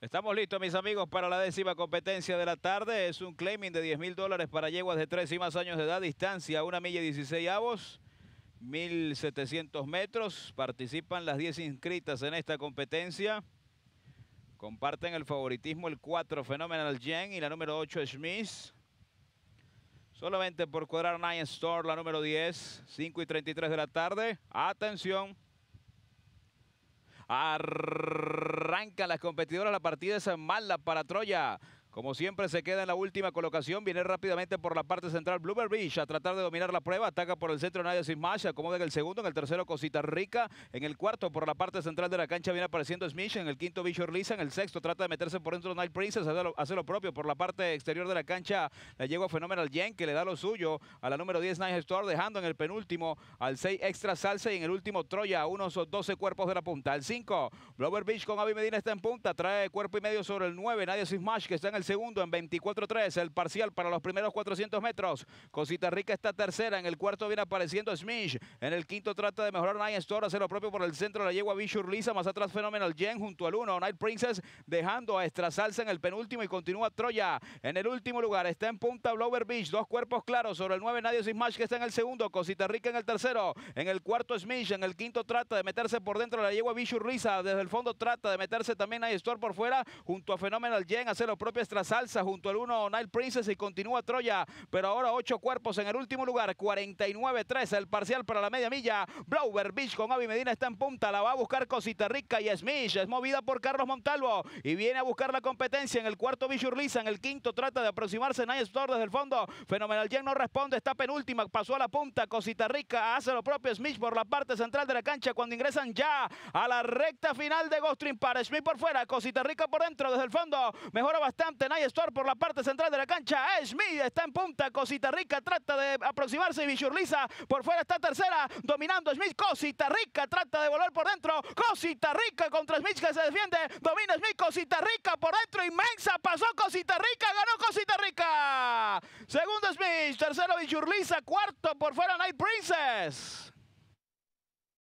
Estamos listos, mis amigos, para la décima competencia de la tarde. Es un claiming de 10 mil dólares para yeguas de 3 y más años de edad, distancia 1 milla y 16 avos, 1.700 metros. Participan las 10 inscritas en esta competencia. Comparten el favoritismo el 4 Phenomenal Jen y la número 8 Smith. Solamente por cuadrar Nine Store, la número 10, 5 y 33 de la tarde. Atención. Arr las competidoras, la partida es mala para Troya. Como siempre se queda en la última colocación, viene rápidamente por la parte central Blueberry Beach a tratar de dominar la prueba, ataca por el centro Nadia Smash, acomoda en el segundo, en el tercero Cosita Rica, en el cuarto por la parte central de la cancha viene apareciendo Smith, en el quinto Bishop Lisa, en el sexto trata de meterse por dentro Night Princess, hace lo, propio por la parte exterior de la cancha, le llegó a Phenomenal Jen que le da lo suyo a la número 10 Night Store, dejando en el penúltimo al 6 Extra Salsa y en el último Troya a unos 12 cuerpos de la punta. Al 5, Blueberry Beach con Avi Medina está en punta, trae cuerpo y medio sobre el 9, Nadia Smash que está en el segundo en 24-3, el parcial para los primeros 400 metros. Cosita Rica está tercera, en el cuarto viene apareciendo Smith, en el quinto trata de mejorar Nine Store, hace lo propio por el centro, la yegua Bishur Lisa, más atrás Phenomenal Jen junto al uno, Night Princess dejando a Estrasalsa en el penúltimo y continúa Troya en el último lugar, está en punta Blower Beach, dos cuerpos claros sobre el 9, nadie Smash que está en el segundo, Cosita Rica en el tercero, en el cuarto Smith, en el quinto trata de meterse por dentro la yegua Bishur Lisa, desde el fondo trata de meterse también Night Store por fuera, junto a Phenomenal Jen, hace lo propio la salsa junto al 1 Nile Princess y continúa Troya, pero ahora 8 cuerpos en el último lugar, 49-3 el parcial para la media milla. Blower Beach con Avi Medina está en punta, la va a buscar Cosita Rica y Smith, es movida por Carlos Montalvo y viene a buscar la competencia en el cuarto Urliza en el quinto trata de aproximarse Nile Store desde el fondo, Fenomenal Jen no responde, está penúltima, pasó a la punta, Cosita Rica hace lo propio Smith por la parte central de la cancha cuando ingresan ya a la recta final de Gostrin para Smith por fuera, Cosita Rica por dentro desde el fondo, mejora bastante Night Store por la parte central de la cancha. Smith está en punta. Cosita Rica trata de aproximarse. Villurliza por fuera está tercera. Dominando Smith. Cosita Rica trata de volar por dentro. Cosita Rica contra Smith que se defiende. Domina Smith. Cosita Rica por dentro. Inmensa. Pasó Cosita Rica. Ganó Cosita Rica. Segundo Smith. Tercero Villurliza. Cuarto por fuera Night Princess.